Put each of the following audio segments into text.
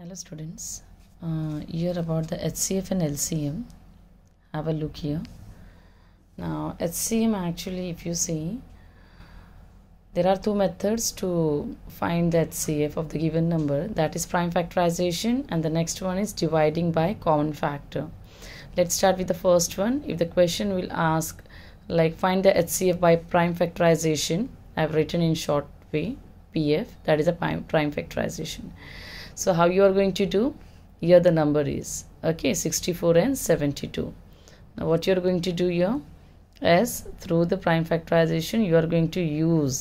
Hello students, uh, here about the HCF and LCM. Have a look here. Now HCM actually if you see, there are two methods to find the HCF of the given number. That is prime factorization and the next one is dividing by common factor. Let's start with the first one. If the question will ask like find the HCF by prime factorization, I have written in short way PF that is a prime, prime factorization so how you are going to do here the number is okay 64 and 72 now what you are going to do here as through the prime factorization you are going to use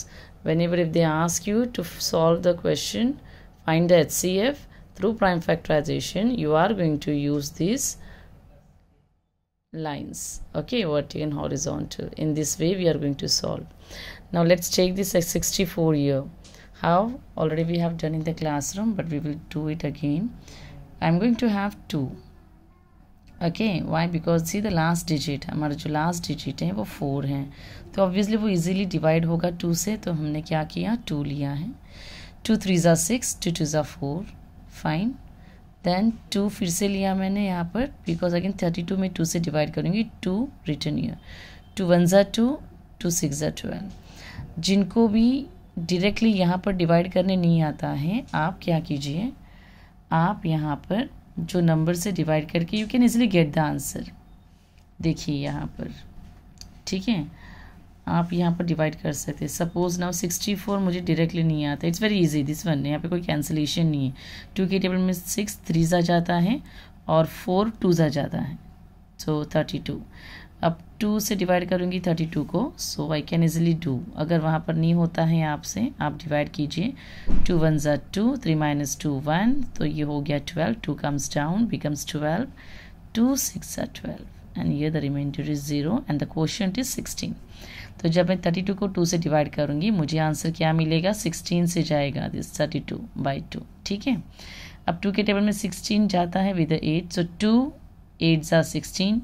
whenever if they ask you to solve the question find the HCF through prime factorization you are going to use these lines okay vertical and horizontal in this way we are going to solve now let's take this 64 here how already we have done in the classroom but we will do it again i'm going to have two okay why because see the last digit hamara jo last digit hai wo four hai तो obviously wo easily divide hoga two se to humne kya kiya two liya hai two three are six two two are four fine then two fir se liya maine yahan par because again 32 mein में se divide karungi करूँगी written here year two are ज़ा two two are 12 twelve जिनको भी directly यहाँ पर divide करने नहीं आता है आप क्या कीजिए आप यहाँ पर जो नंबर से डिवाइड करके you can easily get the answer देखिए यहाँ पर ठीक है आप यहाँ पर डिवाइड कर सकते हैं सपोज नाउ सिक्सटी फोर मुझे डायरेक्टली नहीं आता it's very easy this one यहाँ पे कोई कैंसिलेशन नहीं है टू के टेबल में सिक्स थ्री जा जाता है और फोर टू जा जाता है सो थर्टी टू अब टू से डिवाइड करूँगी थर्टी टू को so I can easily do अगर वहाँ पर नहीं होता है आपसे आप डिवाइड कीजिए टू वन ज़ा two three minus two one तो ये हो गया twelve two comes down becomes twelve two six ज़ा ट्वेल्व एंड ये the reminder is zero and the question is sixteen तो जब मैं थर्टी टू को टू से डिवाइड करूँगी मुझे आंसर क्या मिलेगा सिक्सटीन से जाएगा this thirty two by two ठीक है अब टू के टेबल में सिक्सटीन जाता है with eight so two eight ज़ा sixteen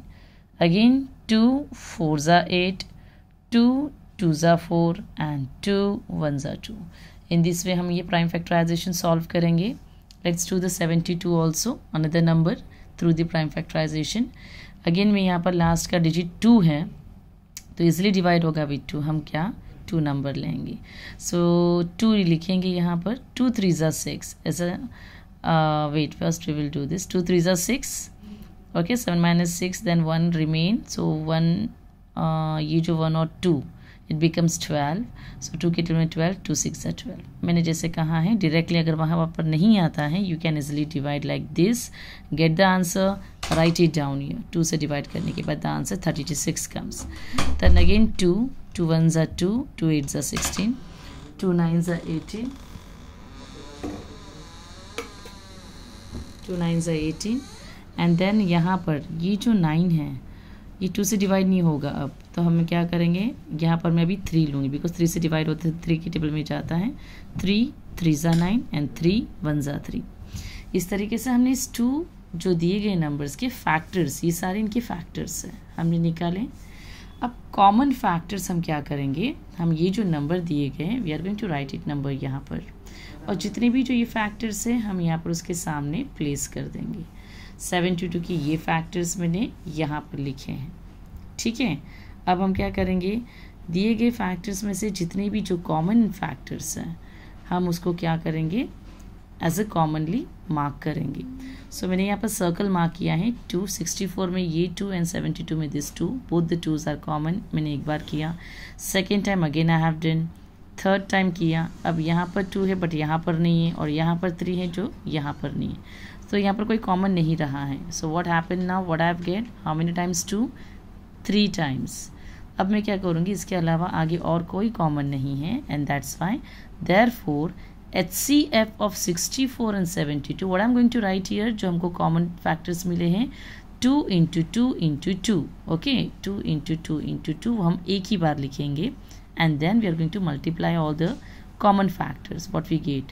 again 2 fours are 8, 2 twos are 4 and 2 ones are 2. In this way हम ये prime factorization solve करेंगे Let's do the 72 also, another number through the prime factorization. Again में यहाँ पर last का digit 2 है तो easily divide होगा with 2. हम क्या टू नंबर लेंगे सो so, टू लिखेंगे यहाँ पर टू थ्री ज़ा six as a wait first we will do this two three ज़ा six okay seven minus six then one remain so one ये जो वन और two it becomes twelve so two के two में twelve two six है twelve मैंने जैसे कहा है डायरेक्टली अगर वहाँ पर नहीं आता है you can easily divide like this get the answer write it down you two से डिवाइड करने के बाद the answer thirty two six comes then again two two one ज़ा टू टू एट ज़ा सिक्सटीन टू नाइन ज़ा eighteen two nine ज़ा eighteen and then यहाँ पर ये जो नाइन है ये टू से डिवाइड नहीं होगा अब तो हम क्या करेंगे यहाँ पर मैं अभी थ्री लूँगी बिकॉज थ्री से डिवाइड होते थ्री के टेबल में जाता है थ्री थ्री ज़ा नाइन एंड थ्री वन ज़ा थ्री इस तरीके से हमने इस टू जो दिए गए नंबर्स के फैक्टर्स ये सारे इनके फैक्टर्स हैं हमने निकाले अब कॉमन फैक्टर्स हम क्या करेंगे हम ये जो नंबर दिए गए हैं we are going to write it number यहाँ पर और जितने भी जो ये फैक्टर्स हैं हम यहाँ पर उसके सामने प्लेस कर देंगे सेवेंटी टू की ये फैक्टर्स मैंने यहाँ पर लिखे हैं ठीक है अब हम क्या करेंगे दिए गए फैक्टर्स में से जितने भी जो कॉमन फैक्टर्स हैं हम उसको क्या करेंगे एज अ कॉमनली मार्क करेंगे सो so, मैंने यहाँ पर सर्कल मार्क किया है टू सिक्सटी फोर में ये टू एंड सेवेंटी टू में this two both the twos are common मैंने एक बार किया second time again I have done third time किया अब यहाँ पर टू है बट यहाँ पर नहीं है और यहाँ पर थ्री है जो यहाँ पर नहीं है सो तो यहाँ पर कोई कॉमन नहीं रहा है so what happen now what have get how many times two three times अब मैं क्या करूँगी इसके अलावा आगे और कोई कॉमन नहीं है and that's why there four H C F of sixty four and seventy two what I am going to write here जो हमको कॉमन फैक्टर्स मिले हैं two into two into two okay two into two into two हम एक ही बार लिखेंगे and then we are going to multiply all the common factors what we get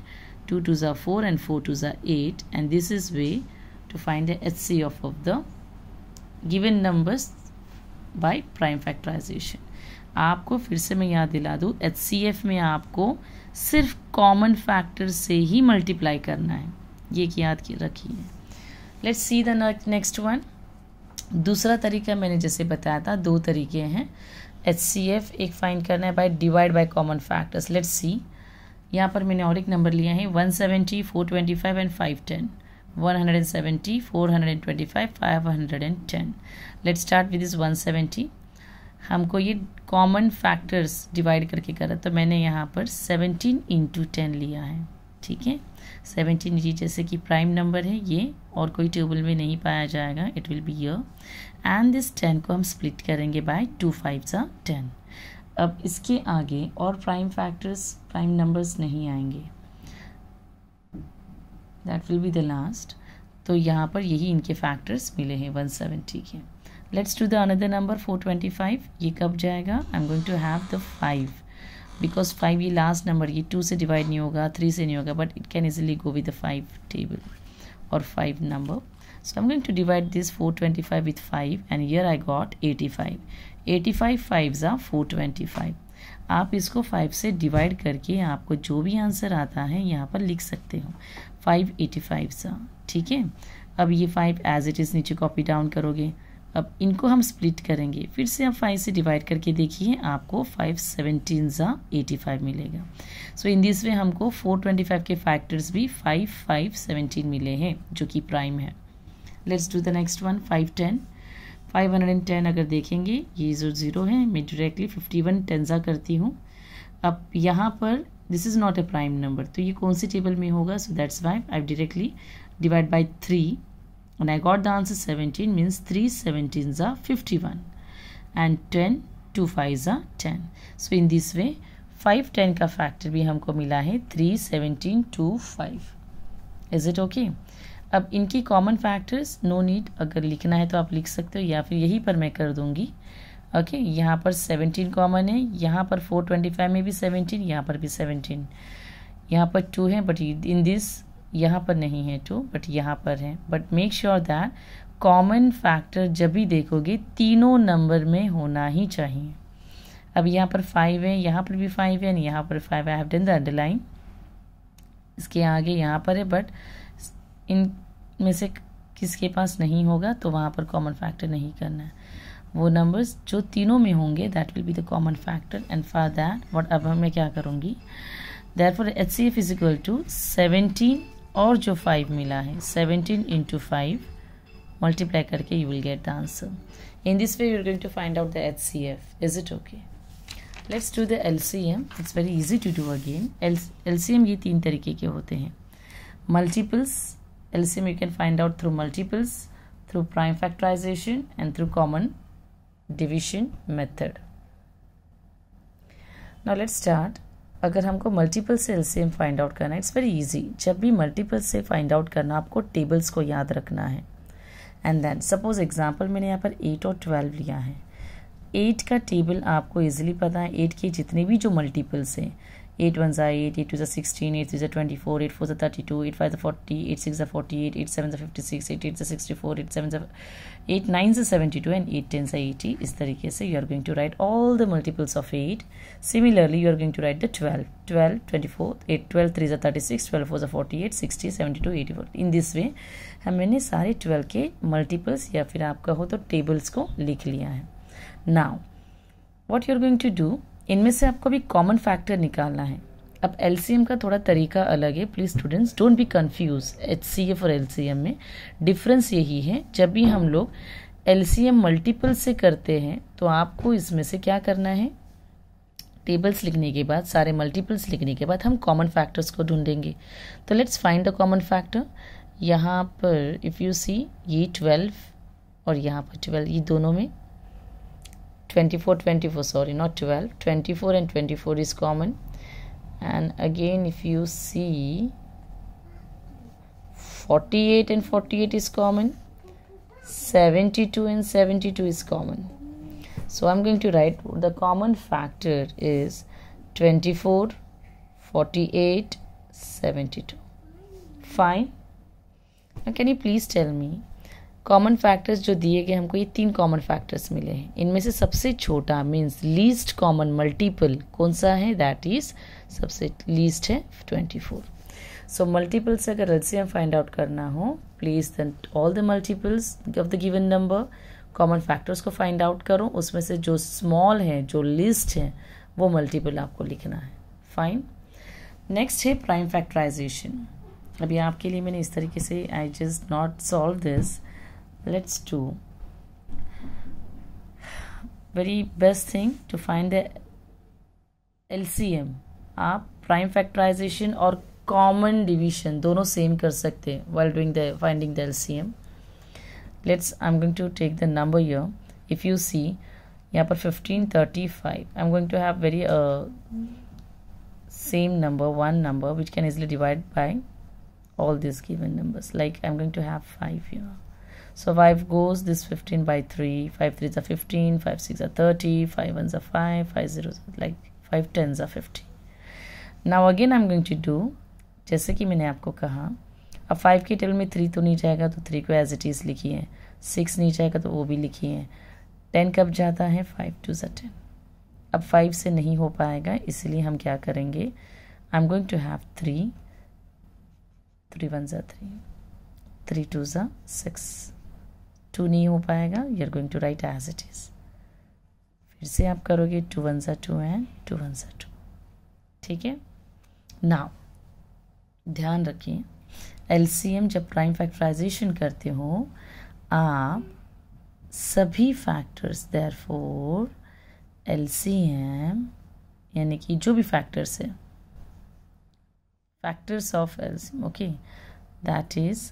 2 to the 4 and 4 to the 8 and this is way to find the HCF of the given numbers by prime factorization. आपको फिर से मैं याद दिला दूँ H में आपको सिर्फ कॉमन फैक्टर से ही मल्टीप्लाई करना है ये की याद की रखी है let's see the next one दूसरा तरीका मैंने जैसे बताया था दो तरीके हैं एच एक फाइंड करना है by divide by common factors let's see यहाँ पर मैंने और एक नंबर लिया है one seventy four twenty five and five ten one hundred and seventy four hundred and twenty five five hundred and ten let start with this one seventy हमको ये common factors divide करके करा तो मैंने यहाँ पर 17 इंटू टेन लिया है ठीक है सेवनटीन जी जैसे कि प्राइम नंबर है ये और कोई टेबल में नहीं पाया जाएगा it will be your and this ten को हम स्प्लिट करेंगे बाय टू फाइव सा टेन अब इसके आगे और प्राइम फैक्टर्स प्राइम नंबर्स नहीं आएंगे that will be the last तो यहाँ पर यही इनके फैक्टर्स मिले हैं वन सेवेंटी के let's to the another number four twenty five ये कब जाएगा I am going to have the five because five ये लास्ट नंबर ये टू से डिवाइड नहीं होगा थ्री से नहीं होगा but it can easily go with the five table और five number So I'm going to divide this 425 with 5 and here I got 85. 85 fives are 425. आप इसको 5 से डिवाइड करके आपको जो भी आंसर आता है यहाँ पर लिख सकते हो 585 सा ठीक है अब ये 5 एज इट इज़ नीचे कॉपी डाउन करोगे अब इनको हम स्प्लिट करेंगे फिर से आप 5 से डिवाइड करके देखिए आपको फाइव सेवनटीन ज़ा एटी मिलेगा सो इन दिस वे हमको 425 के फैक्टर्स भी फाइव फाइव 17 मिले हैं जो कि प्राइम है let's do the next one five ten five hundred and ten अगर देखेंगे ये जो ज़ीरो है मैं डायरेक्टली फिफ्टी वन टेंजा करती हूँ अब यहाँ पर this is not a prime number तो ये कौन सी टेबल में होगा so that's why I directly divide by three and I got the answer seventeen means three seventeen ज़ा fifty one and ten two five ज़ा ten so in this way five ten का factor भी हमको मिला है three seventeen two five is it okay अब इनकी common factors no need अगर लिखना है तो आप लिख सकते हो या फिर यहीं पर मैं कर दूंगी ओके okay, यहाँ पर सेवनटीन कॉमन है यहाँ पर फोर ट्वेंटी फाइव में भी सेवनटीन यहाँ पर भी सेवनटीन यहाँ पर टू है बट इन दिस यहाँ पर नहीं है टू बट यहाँ पर है but make sure that common factor जब भी देखोगे तीनों नंबर में होना ही चाहिए अब यहाँ पर फाइव है यहाँ पर भी फाइव है एंड यहाँ पर five I have done the underline इसके आगे यहाँ पर है बट इन में से किसके पास नहीं होगा तो वहाँ पर कॉमन फैक्टर नहीं करना है वो नंबर्स जो तीनों में होंगे that will be the common factor and for that what अब मैं क्या करूँगी that for H C F is equal to seventeen और जो फाइव मिला है सेवेंटीन इंटू फाइव मल्टीप्लाई करके you will get the answer in this way you're going to find out the H C F is it okay let's do the L C M it's very easy to do again L C M ये तीन तरीके के होते हैं multiples LCM you can find out through multiples, through prime factorization and through common division method. Now let's start. अगर हमको multiple से LCM find out करना है इट्स वेरी इजी जब भी मल्टीपल से फाइंड आउट करना आपको टेबल्स को याद रखना है एंड देन सपोज एग्जांपल मैंने यहाँ पर एट और ट्वेल्व लिया है एट का टेबल आपको इजीली पता है एट के जितने भी जो मल्टीपल्स हैं 8 ones are 8, 8 twos are 16, 8 threes are 24, 8 fours are 32, 8 fives are 40, 8 sixes are 48, 8 sevens are 56, 8 eights are 64, 8 sevens are 8 nines are 72 and 8 tens are 80 इस तरीके से you are going to write all the multiples of 8 similarly you are going to write the 12 12 24 8 12 threes are 36 12 fours are 48 60 72 84 in this way हमने सारे 12 के multiples या फिर आपका हो तो टेबल्स को लिख लिया है now what you're going to do इनमें से आपको अभी कॉमन फैक्टर निकालना है अब एल का थोड़ा तरीका अलग है please students don't be confuse H C F और एल में डिफरेंस यही है जब भी हम लोग एल मल्टीपल से करते हैं तो आपको इसमें से क्या करना है टेबल्स लिखने के बाद सारे मल्टीपल्स लिखने के बाद हम कॉमन फैक्टर्स को ढूंढेंगे तो let's find a common factor यहाँ पर इफ़ यू सी ये ट्वेल्व और यहाँ पर ट्वेल्व ये दोनों में 24 24 sorry not 12 24 and 24 is common and again if you see 48 and 48 is common 72 and 72 is common so i'm going to write the common factor is 24 48 72 fine now can you please tell me common factors जो दिए गए हमको ये तीन common factors मिले हैं इनमें से सबसे छोटा मीन्स लीस्ट कॉमन मल्टीपल कौन सा है दैट इज सबसे लीस्ट है ट्वेंटी फोर सो मल्टीपल से अगर एलसीएम फाइंड आउट करना हो please all the multiples of the given number common factors को फाइंड आउट करो उसमें से जो स्मॉल है जो लिस्ट है वो मल्टीपल आपको लिखना है फाइन नेक्स्ट है प्राइम फैक्टराइजेशन अभी आपके लिए मैंने इस तरीके से I just not solve this let's do very best thing to L C M आप प्राइम फैक्टराइजेशन और कॉमन डिविशन दोनों सेम कर सकते हैं well doing the finding the L C M let's I am going to take the number here if you see यहाँ पर fifteen thirty five I am going to have very same number one number which can easily divide by all this given number like I am going to have five you So 5 goes this 15 by 3. 5 3s are 15, 5 6s are 30, 5 1s are 5, 5 0s are like 5 10s are 50. Now again I'm going to do जैसे कि मैंने आपको कहा अब five के table में three तो नहीं जाएगा तो थ्री को एज इट इज़ लिखिए सिक्स नहीं जाएगा तो वो भी लिखिए टेन कब जाता है फाइव टू ज़ा टेन अब फाइव से नहीं हो पाएगा इसलिए हम क्या करेंगे I am going to have three three one ज थ्री थ्री टू ज़ा सिक्स टू नहीं हो पाएगा you are going to write as it is फिर से आप करोगे टू वन सा टू एंड टू वन सा टू ठीक है नाउ ध्यान रखिए एलसीएम जब प्राइम फैक्टराइजेशन करते हो आप सभी फैक्टर्स देर फोर एल यानी कि जो भी फैक्टर्स है factors of M okay that is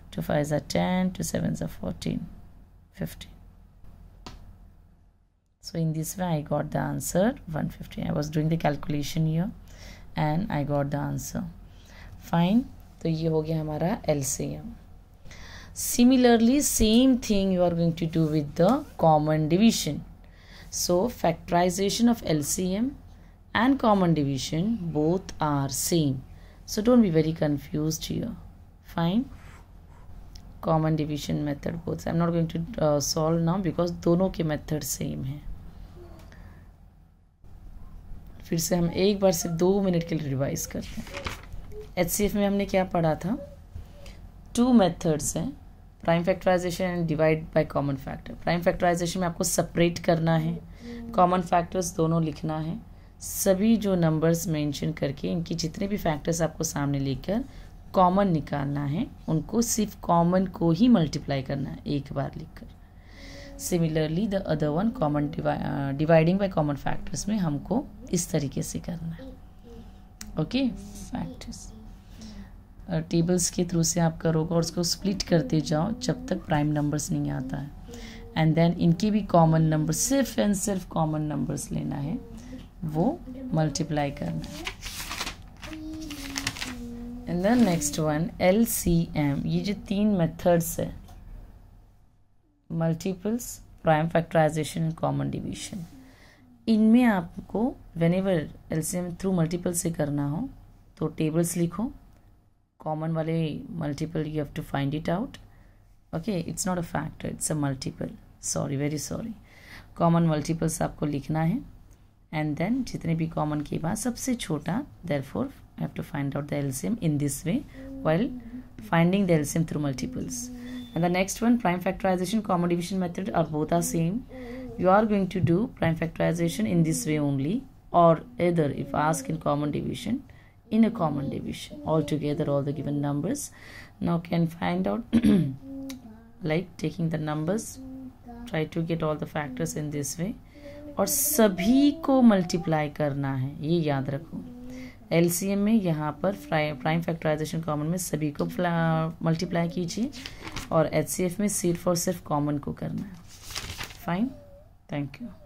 2 5s are 10, 2 7s are 14, 15. So in this way I got the answer 150. I was doing the calculation here and I got the answer. Fine. So this is our LCM. Similarly, same thing you are going to do with the common division. So factorization of LCM and common division both are same so don't be very confused here fine common division method both I am not going to solve now because दोनों के method same हैं फिर से हम एक बार से दो minute के लिए रिवाइज करते हैं एच में हमने क्या पढ़ा था टू मेथड्स हैं prime factorization and divide by common factor prime factorization में आपको सेपरेट करना है कॉमन फैक्टर्स दोनों लिखना है सभी जो नंबर्स मेंशन करके इनकी जितने भी फैक्टर्स आपको सामने लेकर कॉमन निकालना है उनको सिर्फ कॉमन को ही मल्टीप्लाई करना है एक बार लिखकर similarly the other one common dividing by common factors में हमको इस तरीके से करना है ओके फैक्टर्स टेबल्स के थ्रू से आप करोगे और उसको स्प्लिट करते जाओ जब तक प्राइम नंबर्स नहीं आता है एंड देन इनके भी कॉमन नंबर सिर्फ एंड सिर्फ कॉमन नंबर्स लेना है वो मल्टीप्लाई करना है and then next one L C M ये जो तीन मेथड्स है multiples prime factorization and common division इनमें आपको whenever L C M through multiple से करना हो तो टेबल्स लिखो कॉमन वाले multiple you have to find it out okay it's not a factor it's a multiple sorry very sorry common multiples आपको लिखना है एंड देन जितने भी कॉमन के बाद सबसे छोटा there four I have to find out the LCM in this way while finding the LCM through multiples. And the next one, prime factorization, common division method are both are same. You are going to do prime factorization in this way only or either if asked in common division, in a common division, altogether all the given numbers. Now can find out like taking the numbers, try to get all the factors in this way और सभी को multiply करना है ये याद रखो L में यहाँ पर प्राइम फैक्टराइजेशन कॉमन में सभी को मल्टीप्लाई कीजिए और एच में सिर्फ और सिर्फ कॉमन को करना है फाइन थैंक यू